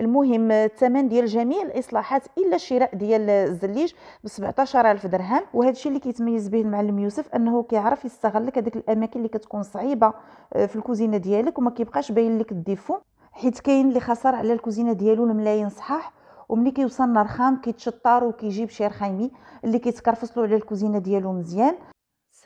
المهم الثمن ديال جميع الاصلاحات الا الشراء ديال الزليج ب 17000 درهم وهذا الشيء اللي كيتميز به المعلم يوسف انه كيعرف يستغل لك هذيك الاماكن اللي كتكون صعيبه آه، في الكوزينه ديالك وما كيبقاش باين لك الديفو حيت كاين اللي خسر على الكوزينه ديالو الملايين صحاح ومني كيوصل نار خام كيتشطر وكيجيب شي رخايمي اللي كيتكرفصلو على الكوزينه ديالو مزيان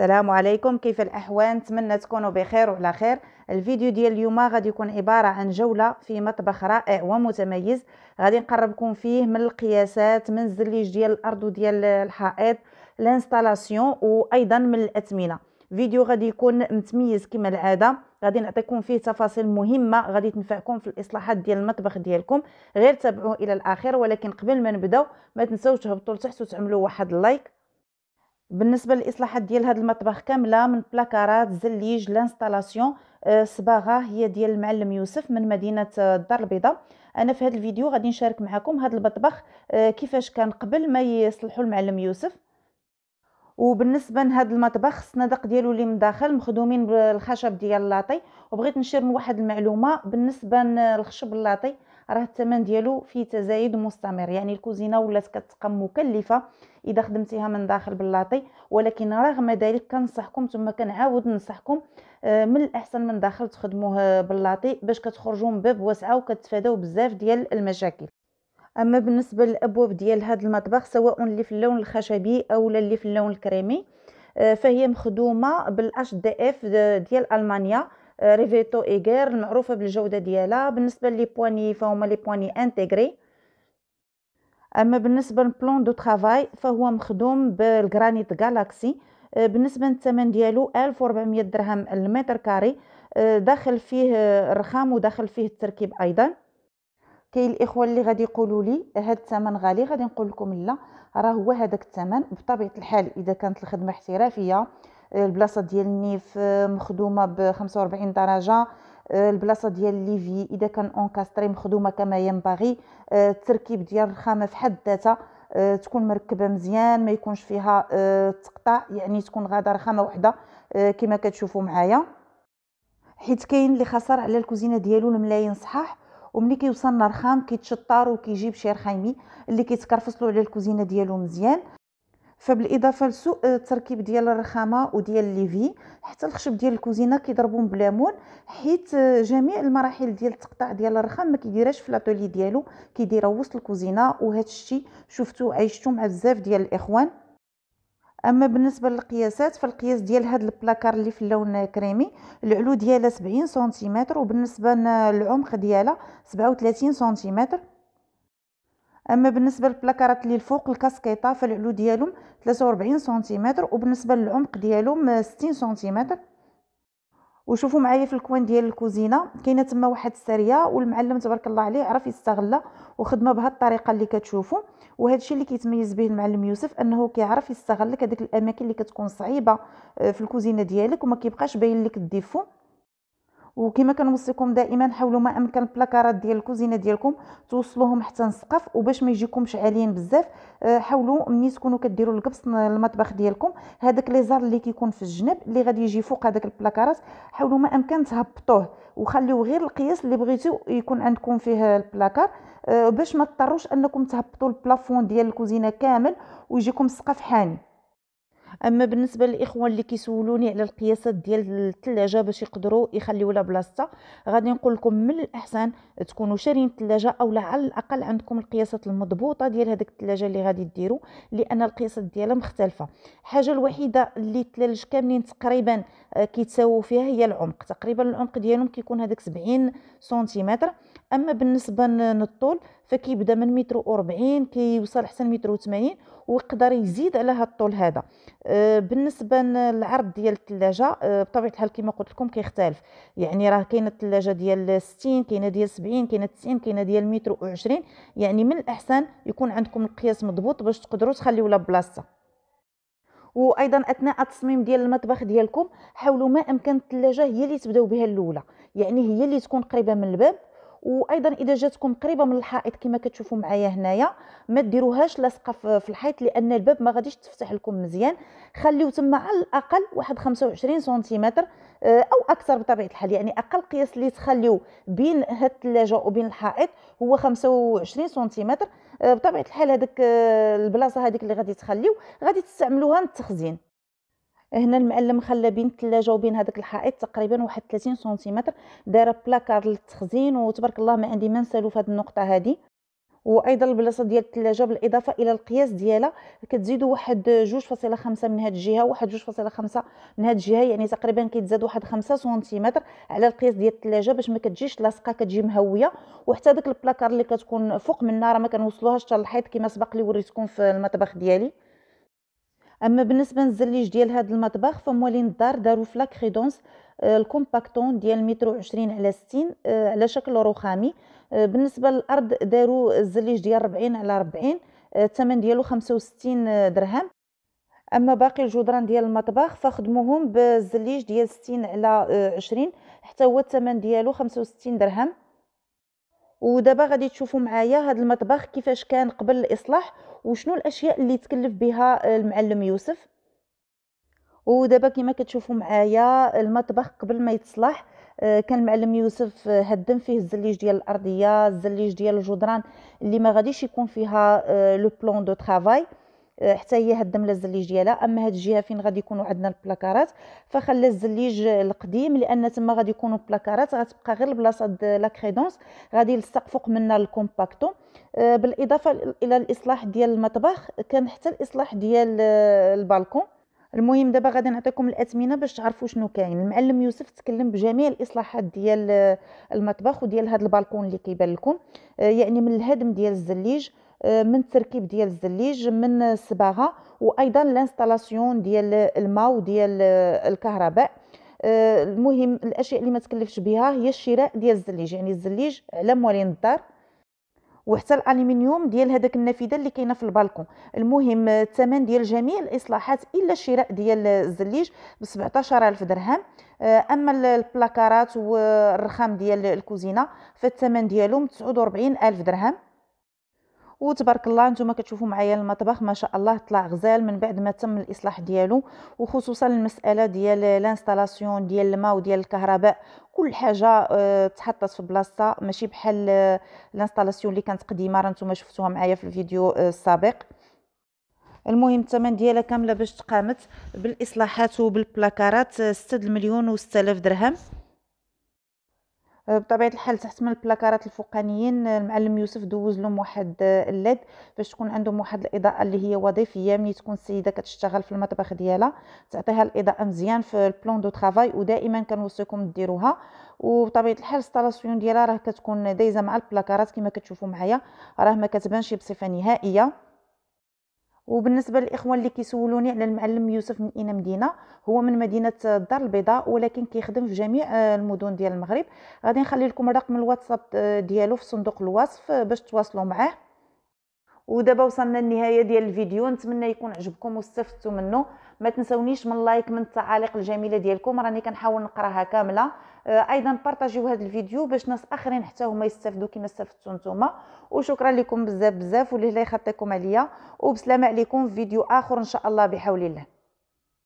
السلام عليكم كيف الاحوال نتمنى تكونوا بخير وعلى خير الفيديو ديال اليوم غادي يكون عباره عن جوله في مطبخ رائع ومتميز غادي نقربكم فيه من القياسات من الزليج ديال الارض وديال الحائط لانستالاسيون وايضا من الاثمنه فيديو غادي يكون متميز كما العاده غادي نعطيكم فيه تفاصيل مهمه غادي تنفعكم في الاصلاحات ديال المطبخ ديالكم غير تابعوه الى الاخر ولكن قبل ما نبداو ما تنساوش تهبطوا لتحت وتعملوا واحد اللايك بالنسبه للاصلاحات ديال هذا المطبخ كامله من بلاكارات زليج لانستالاسيون آه، صباغه هي ديال المعلم يوسف من مدينه آه، الدار البيضاء انا في هذا الفيديو غادي نشارك معكم هذا المطبخ آه، كيفاش كان قبل ما يصلحوا المعلم يوسف وبالنسبه لهذا المطبخ الصنادق ديالو اللي من داخل مخدومين بالخشب ديال اللاطي وبغيت نشير واحد المعلومه بالنسبه للخشب اللاطي راه الثمن ديالو في تزايد مستمر يعني الكوزينه ولات كتبقى مكلفه اذا خدمتيها من داخل بلاطي ولكن رغم ذلك كنصحكم ثم كنعاود ننصحكم آه، من الاحسن من داخل تخدموه بلاطي باش كتخرجوا من باب واسعه وكتفاداو بزاف ديال المشاكل اما بالنسبه للابواب ديال هذا المطبخ سواء اللي في اللون الخشبي او اللي في اللون الكريمي آه، فهي مخدومه بالاش دي اف ديال المانيا ريفيتو آه، ايغير المعروفه بالجوده ديالها بالنسبه لي بواني فهما لي بواني انتيغري اما بالنسبه للبلون دو ترافاي فهو مخدوم بالجرانيت جالاكسي آه، بالنسبه للثمن ديالو 1400 درهم المتر كاري آه، داخل فيه الرخام وداخل فيه التركيب ايضا كاين الاخوه اللي غادي يقولوا لي هذا الثمن غالي غادي نقول لكم لا راه هو هذاك الثمن بطبيعه الحال اذا كانت الخدمه احترافيه آه، البلاصه ديال النيف مخدومه ب 45 درجه آه، البلاصه ديال ليفي اذا كان اونكاستري مخدومه كما ينبغي آه، التركيب ديال الرخامه في حد ذاتها آه، تكون مركبه مزيان ما يكونش فيها تقطع يعني تكون غاده رخامه وحده كما كتشوفوا معايا حيت كاين اللي خسر على الكوزينه ديالو الملايين صحاح وملي كيوصلنا رخام كيتشطر وكيجيب شي رخايمي اللي كيتكرفصلو على الكوزينه ديالو مزيان فبالاضافه لسوء التركيب ديال الرخامه وديال الليفي حتى الخشب ديال الكوزينه كيضربون بليمون حيت جميع المراحل ديال التقطاع ديال الرخام ما كيديرهاش في لاتولي ديالو كيديرها وسط الكوزينه وهذا الشيء شفتو عيشتو مع بزاف ديال الاخوان اما بالنسبه للقياسات فالقياس ديال هاد البلاكار اللي في اللون كريمي العلو ديالها 70 سنتيمتر وبالنسبه للعمق ديالها 37 سنتيمتر اما بالنسبه للبلاكارات اللي الفوق الكاسكيطه فالعلو ديالهم 43 سنتيمتر وبالنسبه للعمق ديالهم 60 سنتيمتر وشوفوا معايا في الكوان ديال الكوزينه كاينه تما واحد السريه والمعلم تبارك الله عليه عرف يستغلها وخدمه بهذه الطريقه اللي كتشوفوا وهذا الشيء اللي كيتميز به المعلم يوسف انه كيعرف يستغل هذيك الاماكن اللي كتكون صعيبه آه، في الكوزينه ديالك وما كيبقاش باين لك الديفو وكما كنوصيكم دائما حاولوا ما امكن البلاكارات ديال الكوزينه ديالكم توصلوهم حتى للسقف وباش ما يجيكمش عاليين بزاف آه، حاولوا ملي تكونوا كديروا القبص المطبخ ديالكم هذاك ليزار اللي كيكون في الجنب اللي غادي يجي فوق هذاك البلاكارات حاولوا ما امكن تهبطوه وخليو غير القياس اللي بغيتو يكون عندكم فيه البلاكار آه، باش ما تضطروش انكم تهبطوا البلافون ديال الكوزينه كامل ويجيكم السقف حاني اما بالنسبه للاخوان اللي كيسولوني على القياسات ديال الثلاجه باش يقدروا يخليو لها بلاصتها غادي نقول لكم من الاحسن تكونوا شارين الثلاجه اولا على الاقل عندكم القياسات المضبوطه ديال هذيك الثلاجه اللي غادي ديروا لان القياسات ديالها مختلفه الحاجه الوحيده اللي الثلاج كاملين تقريبا آه، كيتساووا فيها هي العمق تقريبا العمق ديالهم كيكون هذاك 70 سنتيمتر اما بالنسبه للطول فكيبدا من متر و40 كيوصل حتى متر و80 ويقدر يزيد على هذا الطول هذا آه، بالنسبه للعرض ديال الثلاجه آه، بطبيعه الحال كما قلت لكم كيختلف يعني راه كاينه الثلاجه ديال 60 كاينه ديال 70 كاينه 90 كاينه ديال متر و20 يعني من الاحسن يكون عندكم القياس مضبوط باش تقدروا لها بلاصتها وايضا اثناء التصميم ديال المطبخ ديالكم حاولوا ما امكن الثلاجه هي اللي تبداو بها الاولى يعني هي اللي تكون قريبه من الباب وايضا اذا جاتكم قريبه من الحائط كما كتشوفوا معايا هنايا ما ديروهاش لاصقه في الحيط لان الباب ما غاديش تفتح لكم مزيان خليو تما على الاقل واحد 25 سنتيمتر آه، او اكثر بطبيعه الحال يعني اقل قياس اللي تخليو بين هاد الثلاجه وبين الحائط هو 25 سنتيمتر آه، بطبيعه الحال هذاك آه، البلاصه هذيك اللي غادي تخليو غادي تستعملوها للتخزين هنا المعلم خلى بين الثلاجه وبين هذاك الحائط تقريبا واحد 30 سنتيمتر دايره بلاكار للتخزين وتبارك الله ما عندي ما نسالو في هذه النقطه هذه وايضا البلاصه ديال الثلاجه بالاضافه الى القياس ديالها كتزيدوا واحد 2.5 من هاد الجهه واحد 2.5 من هاد الجهه يعني تقريبا كيتزاد واحد 5 سنتيمتر على القياس ديال الثلاجه باش ما كتجيش لاصقه كتجي مهويه وحتى داك البلاكار اللي كتكون فوق منها راه ما كنوصلوهاش حتى للحيط كما سبق لي وريتكم في المطبخ ديالي اما بالنسبه للزليج ديال هذا المطبخ فموالين الدار داروا في لاكريدونس آه، الكومباكتون ديال مترو عشرين على ستين آه، على شكل رخامي آه، بالنسبه للارض داروا الزليج ديال 40 على 40 الثمن ديالو 65 درهم اما باقي الجدران ديال المطبخ فخدموهم بالزليج ديال 60 على 20 حتى هو الثمن ديالو 65 درهم ودابا غادي تشوفوا معايا هذا المطبخ كيفاش كان قبل الاصلاح وشنو الاشياء اللي تكلف بها المعلم يوسف ودابا كما كتشوفوا معايا المطبخ قبل ما يتصلح آه، كان المعلم يوسف هدم فيه الزليج ديال الارضيه الزليج ديال الجدران اللي ما غاديش يكون فيها آه، لو بلون دو طرافاي حتى هي هدم الزليج ديالها اما هاد الجهه فين غادي يكونوا عندنا البلاكارات فخلى الزليج القديم لان تما غادي يكونوا بلاكارات غتبقى غير البلاصه لا كريدونس غادي يلصق فوق منها الكومباكتو آه، بالاضافه الى الاصلاح ديال المطبخ كان حتى الاصلاح ديال البالكون المهم دابا غادي نعطيكم الاثمنه باش تعرفوا شنو كاين المعلم يوسف تكلم بجميع الاصلاحات ديال المطبخ وديال هذا البالكون اللي كيبان لكم آه، يعني من الهدم ديال الزليج من التركيب ديال الزليج من الصباغه وايضا لانستالاسيون ديال الماء وديال الكهرباء آه، المهم الاشياء اللي ما تكلفش بها هي الشراء ديال الزليج يعني الزليج على موالين الدار وحتى الالومنيوم ديال هذاك النافذه اللي كاينه في البالكون المهم آه، الثمن ديال جميع الاصلاحات الا الشراء ديال الزليج ب 17000 درهم آه، اما البلاكارات والرخام ديال الكوزينه فالثمن ديالهم 49000 درهم وتبارك الله نتوما كتشوفوا معايا المطبخ ما شاء الله طلع غزال من بعد ما تم الاصلاح ديالو وخصوصا المساله ديال لانستالاسيون ديال الماء وديال الكهرباء كل حاجه آه، تحطت في بلاصتها ماشي بحال لانستالاسيون آه، اللي كانت قديمه راه نتوما شفتوها معايا في الفيديو آه، السابق المهم الثمن ديالها كامله باش تقامت بالاصلاحات وبالبلاكارات 6 مليون و 6000 درهم بطبيعه الحال تحت من البلاكارات الفوقانيين المعلم يوسف دوز لهم واحد آه، الليد باش تكون عندهم واحد الاضاءه اللي هي وظيفيه ملي تكون السيده كتشتغل في المطبخ ديالها تعطيها الاضاءه مزيان في البلون دو ترافاي ودائما كنوصيكم ديروها وبطبيعه الحال السطالاسيون ديالها راه كتكون دايزه مع البلاكارات كما كتشوفوا معايا راه ما كتبانش بصفه نهائيه وبالنسبه للاخوان اللي كيسولوني على المعلم يوسف من اين مدينه هو من مدينه الدار البيضاء ولكن كيخدم في جميع آه، المدن ديال المغرب غادي نخلي لكم رقم الواتساب آه، ديالو في صندوق الوصف آه، باش تواصلوا معاه ودابا وصلنا للنهايه ديال الفيديو نتمنى يكون عجبكم واستفدتوا منه ما تنسونيش من لايك من التعاليق الجميله ديالكم راني كنحاول نقراها كامله آه، ايضا بارطاجيو هذا الفيديو باش ناس اخرين حتى هما يستافدوا كما استفدتوا نتوما وشكرا لكم بزاف بزاف واللي يخطيكم عليا وبسلامه عليكم في فيديو اخر ان شاء الله بحول الله